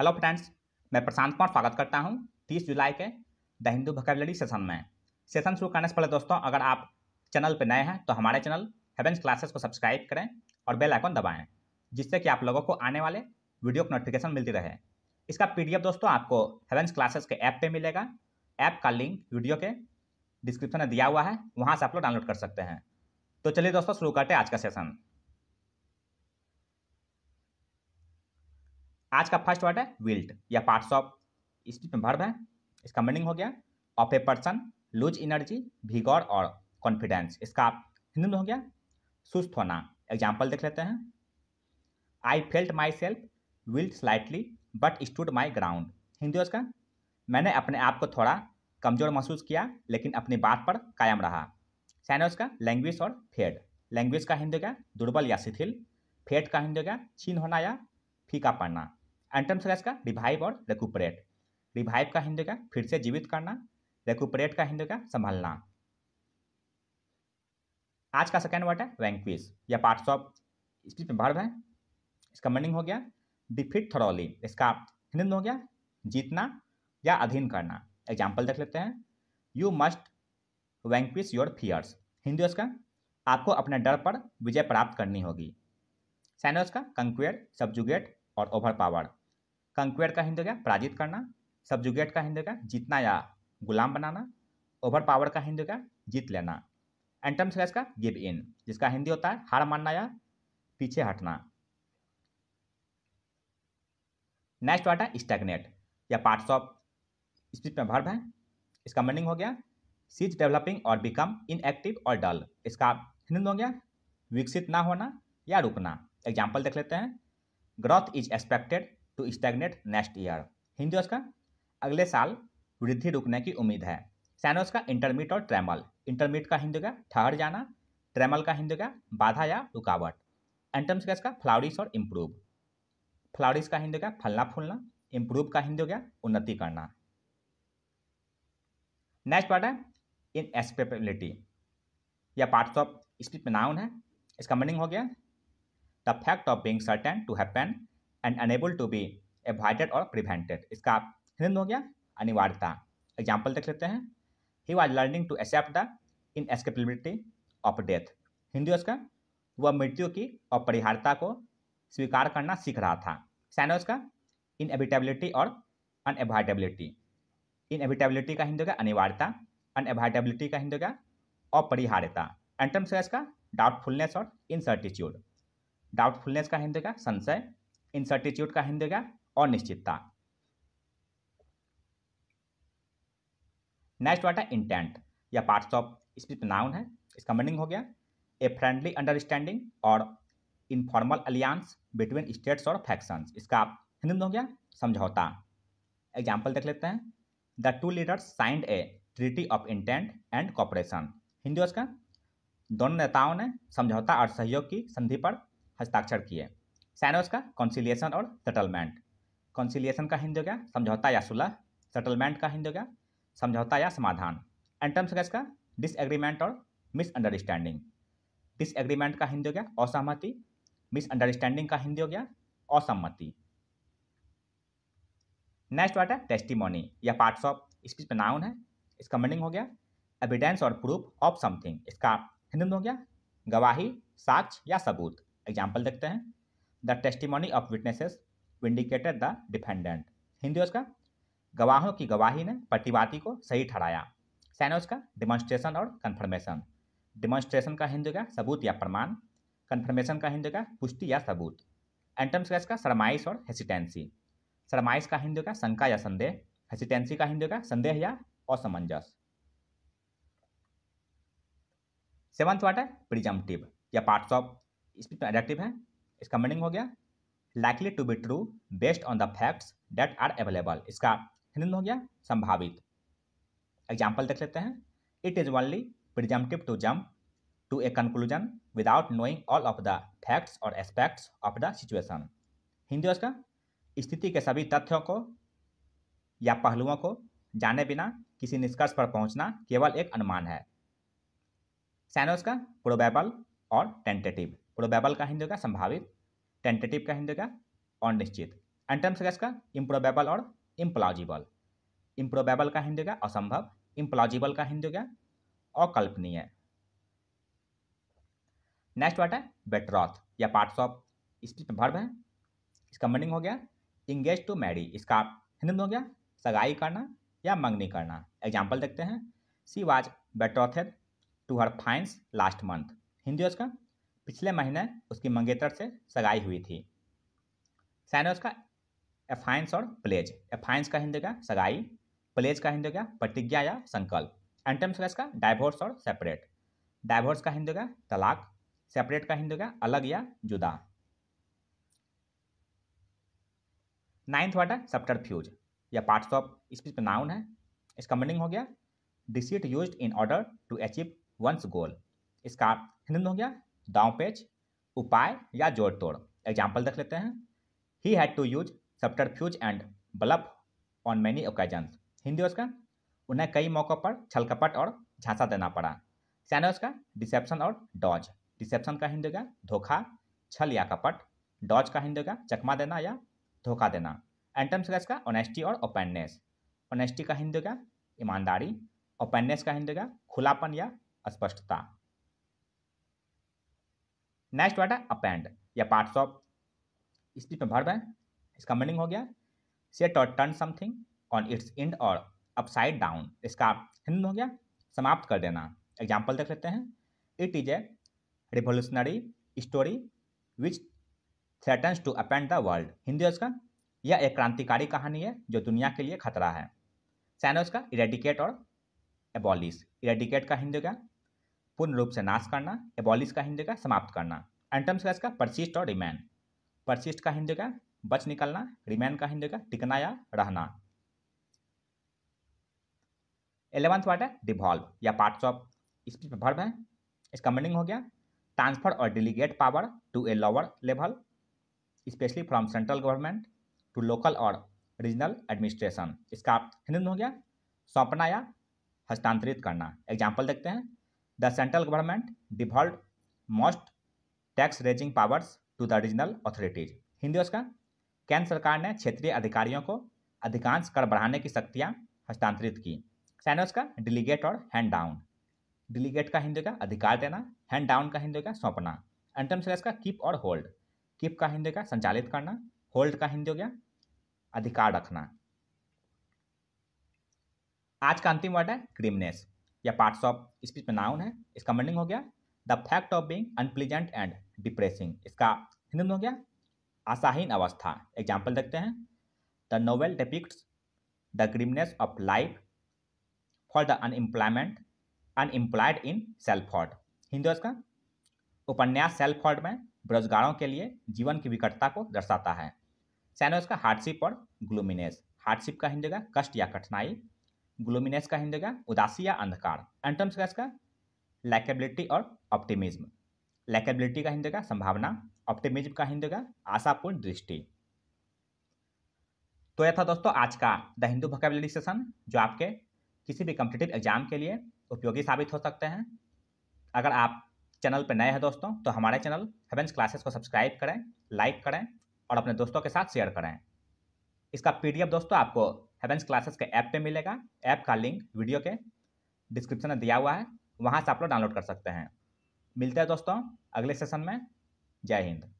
hello friends मैं प्रशांत कुमार स्वागत करता हूं 30 जुलाई के द हिंदू भकरलड़ी सेशन में सेशन शुरू करने से पहले दोस्तों अगर आप चैनल पर नए हैं तो हमारे चैनल हेवेंस क्लासेस को सब्सक्राइब करें और बेल आइकन दबाएं जिससे कि आप लोगों को आने वाले वीडियो को नोटिफिकेशन मिलती रहे इसका पी दोस्तों आपको हेवेंस क्लासेस के ऐप पर मिलेगा ऐप का लिंक वीडियो के डिस्क्रिप्शन में दिया हुआ है वहाँ से आप लोग डाउनलोड कर सकते हैं तो चलिए दोस्तों शुरू करते हैं आज का सेशन आज का फर्स्ट वर्ड है विल्ट या पार्ट्स ऑफ इसमें भर्व है इसका मीनिंग हो गया of a person loose energy vigour और कॉन्फिडेंस इसका हिंदू में हो गया सुस्त होना एग्जाम्पल देख लेते हैं I felt myself wilt slightly but stood my ground Hindi उसका मैंने अपने आप को थोड़ा कमज़ोर महसूस किया लेकिन अपनी बात पर कायम रहा सैन उसका लैंग्वेज और फेड लैंग्वेज का हिंदी क्या दुर्बल या शिथिल फेड का हिंदी क्या छीन होना या फीका पड़ना एंटम स्लैश का रिवाइव और रेकुपरेट रिवाइव का हिंदी का फिर से जीवित करना रेकुपरेट का हिंदी का संभालना आज का सेकेंड वर्ड है वैंक्विज या पार्ट्स ऑफ स्पीच में भर्व है इसका मीनिंग हो गया डिफिट थरौली इसका हिंदी हो गया जीतना या अधीन करना एग्जाम्पल देख लेते हैं you must vanquish your fears Hindi उसका आपको अपने डर पर विजय प्राप्त करनी होगी सैनोस का कंक्वेयर सब्जुगेट और ओवर पावर कंक्वेयर का हिंद हो गया पराजित करना सब्जुगेट का हिंद हो गया जीतना या गुलाम बनाना ओवर पावर का हिंद हो गया जीत लेना एंटम्स का गिव इन जिसका हिंदी होता है हार मानना या पीछे हटना नेक्स्ट वर्ड है स्टैगनेट या पार्ट्स ऑफ स्पीच में भर्व है इसका मीनिंग हो गया सीज डेवलपिंग और बिकम इनएक्टिव और डल इसका हिंद हो गया विकसित ना होना या रुकना एग्जाम्पल देख लेते हैं growth is expected to stagnate next year Hindi उसका अगले साल वृद्धि रुकने की उम्मीद है सैनोस का इंटरमीट और ट्रेमल इंटरमीट का हिंदू का ठहर जाना ट्रेमल का हिंदू का बाधा या रुकावट एंटम्स का इसका फ्लावरिस और इम्प्रूव फ्लावरिस का हिंदू का फलना फूलना इम्प्रूव का हिंदू क्या उन्नति करना नेक्स्ट पार्ट है इन एक्सपेबिलिटी या पार्ट ऑफ स्पीच में नाउन है इसका मीनिंग हो गया the fact of being certain to happen and unable to be avoided और प्रिवेंटेड इसका हिंद हो गया अनिवार्यता एग्जाम्पल देख लेते हैं he was learning to accept the inescapability of death Hindi उसका वह मृत्यु की अपरिहार्यता को स्वीकार करना सीख रहा था सैन उसका एविटेबिलिटी और अनएवॉइडेबिलिटी एविटेबिलिटी का हिंदी क्या अनिवार्यता अनएवॉइडेबिलिटी का हिंदी क्या अपरिहार्यता एंटम्स का इसका डाउटफुलनेस और इनसर्टिट्यूड डाउटफुलनेस का हिंदी होगा संशय इनसर्टिट्यूड का हिंदी हो गया अनिश्चितता नेक्स्ट वाट है इंटेंट या पार्ट्स ऑफ स्पीच नाउन है इसका मीनिंग हो गया ए फ्रेंडली अंडरस्टैंडिंग और इनफॉर्मल अलियांस बिटवीन स्टेट्स और फैक्शंस इसका हिंदी में हो गया समझौता एग्जाम्पल देख लेते हैं the two leaders signed a treaty of intent and cooperation Hindi उसका दोनों नेताओं ने समझौता और सहयोग की संधि पर हस्ताक्षर किए सैनोस का कॉन्सिलियशन और सेटलमेंट कॉन्सिलियशन का हिंदी हो गया समझौता या सुलह सेटलमेंट का हिंदी हो गया समझौता या समाधान एंटम्स का इसका डिसएग्रीमेंट और मिसअंडरस्टैंडिंग डिसएग्रीमेंट का हिंदी हो गया असहमति मिसअंडरस्टैंडिंग का हिंदी हो गया असहमति नेक्स्ट वर्ड है टेस्टिमोनी या पार्ट्स ऑफ स्पीच पे नाउन है इसका मीनिंग हो गया एविडेंस और प्रूफ ऑफ समथिंग इसका हिंदी हो गया गवाही साक्ष या सबूत एग्जाम्पल देखते हैं the testimony of witnesses vindicated the defendant Hindi उसका गवाहों की गवाही ने प्रतिवादी को सही ठहराया सैन उसका डिमॉन्स्ट्रेशन और कन्फर्मेशन डिमॉन्स्ट्रेशन का हिंदी का सबूत या प्रमाण कन्फर्मेशन का हिंदी का पुष्टि या सबूत एंटम्स का इसका सरमाइश और हेसिटेंसी सरमाइश का हिंदी का शंका या संदेह हेसिटेंसी का हिंदी का संदेह या असमंजस सेवंथ वाट है प्रिजम्पटिव या पार्ट्स ऑफ इसमें एडेक्टिव तो है इसका मीनिंग हो गया likely to be true based on the facts that are available इसका हिंदी हो गया संभावित एग्जाम्पल देख लेते हैं it is only presumptuous to jump to a conclusion without knowing all of the facts और aspects of the situation Hindi उसका स्थिति के सभी तथ्यों को या पहलुओं को जाने बिना किसी निष्कर्ष पर पहुंचना केवल एक अनुमान है सैनोज का प्रोबेबल और टेंटेटिव प्रोबेबल का हिंदी होगा संभावित टेंटेटिव का हिंदी होगा अनिश्चित एंटम्स गैस का इम्प्रोबेबल और इम्प्लॉजिबल इम्प्रोबेबल का हिंदी होगा असंभव इम्प्लॉजिबल का हिंदी होगा अकल्पनीय नेक्स्ट वर्ड है बेटरॉथ या पार्ट्स ऑफ इसमें भर्व है इसका मीनिंग हो गया इंगेज टू मैरी इसका हिंदी में हो गया सगाई करना या मंगनी करना एग्जाम्पल देखते हैं she was betrothed to her fiance last month Hindi उसका पिछले महीने उसकी मंगेतर से सगाई हुई थी साइन उसका एफाइंस और प्लेज एफाइंस का हिंदी क्या सगाई प्लेज का हिंदी क्या प्रतिज्ञा या संकल्प एंटम्स का इसका डाइवोर्स और सेपरेट डाइवोर्स का हिंदी क्या तलाक सेपरेट का हिंदी क्या अलग या जुदा नाइन्थ वर्ड है फ्यूज या पार्ट्स ऑफ स्पीच नाउन है इसका मीनिंग हो गया deceit use in order to achieve one's goal इसका हिंदी हो गया दाव पेच उपाय या जोड़ तोड़ एग्जाम्पल देख लेते हैं he had to use subterfuge and bluff on many occasions Hindi उसका उन्हें कई मौक़ों पर छलकपट और झांसा देना पड़ा सैन उसका डिसेप्शन और डॉज डिसेप्शन का हिंदी होगा धोखा छल या कपट डॉज का हिंदी होगा चकमा देना या धोखा देना एंटम्स का इसका ऑनेस्टी और ओपेननेस ऑनेस्टी का हिंदी होगा ईमानदारी ओपेननेस का हिंदी होगा खुलापन या स्पष्टता नेक्स्ट वर्ड है अपेंड या पार्ट्स ऑफ स्पीच में भर्व है इसका मीनिंग हो गया सेट और turn something on its end और अपसाइड डाउन इसका हिंद हो गया समाप्त कर देना एग्जाम्पल देख लेते हैं it is a revolutionary story which threatens to upend the world Hindi उसका यह एक क्रांतिकारी कहानी है जो दुनिया के लिए खतरा है सैनो उसका इरेडिकेट और एबॉलिस इरेडिकेट का हिंदी क्या पूर्ण रूप से नाश करना एबॉलिश का हिंदी का समाप्त करना एंटम्स का इसका परसिस्ट और रिमैन परसिस्ट का हिंदी का बच निकलना रिमैन का हिंदी का टिकना या रहना एलेवंथ वर्ड है डिवॉल्व या पार्ट्स ऑफ इस भर्व है इसका मीनिंग हो गया ट्रांसफर और delegate power to a lower level especially from central government to local और रीजनल एडमिनिस्ट्रेशन इसका हिंदी हो गया सौंपना या हस्तांतरित करना एग्जाम्पल देखते हैं the central government devolved most tax raising powers to the regional authorities Hindi उसका केंद्र सरकार ने क्षेत्रीय अधिकारियों को अधिकांश कर बढ़ाने की शक्तियाँ हस्तांतरित की सैन्य उसका डिलीगेट और हैंड डाउन डिलीगेट का हिंदी का अधिकार देना हैंड डाउन का हिंदी का सौंपना एंटम सिलेस का कीप और होल्ड कीप का हिंदी का संचालित करना होल्ड का हिंदी हो गया अधिकार रखना आज का अंतिम वर्ड है क्रिमनेस या पार्ट्स ऑफ स्पीच में नाउन है इसका मीनिंग हो गया the fact of being unpleasant and depressing इसका हिंदी में हो गया आशाहीन अवस्था एग्जाम्पल देखते हैं the novel depicts the grimness of life for the unemployment unemployed in Salford Hindi इसका उपन्यास सेल्फ हॉड में बेरोजगारों के लिए जीवन की विकटता को दर्शाता है सैनो इसका हार्डशिप और ग्लूमिनेस हार्डशिप का हिंदी का कष्ट या कठिनाई ग्लोमिनेस का हिंदी का उदासी या अंधकार एंटम्स का इसका लैकेबिलिटी और ऑप्टिमिज्म लैकेबिलिटी का हिंदी का संभावना ऑप्टिमिज्म का हिंदी का आशापूर्ण दृष्टि तो यह था दोस्तों आज का द हिंदू वोकेबलरी सेशन जो आपके किसी भी कम्पिटेटिव एग्जाम के लिए उपयोगी साबित हो सकते हैं अगर आप चैनल पर नए हैं दोस्तों तो हमारे चैनल हेवेंस क्लासेस को सब्सक्राइब करें लाइक करें और अपने दोस्तों के साथ शेयर करें इसका पीडीएफ दोस्तों आपको हेवेंस क्लासेस के ऐप पे मिलेगा ऐप का लिंक वीडियो के डिस्क्रिप्शन में दिया हुआ है वहाँ से आप लोग डाउनलोड कर सकते हैं मिलते हैं दोस्तों अगले सेशन में जय हिंद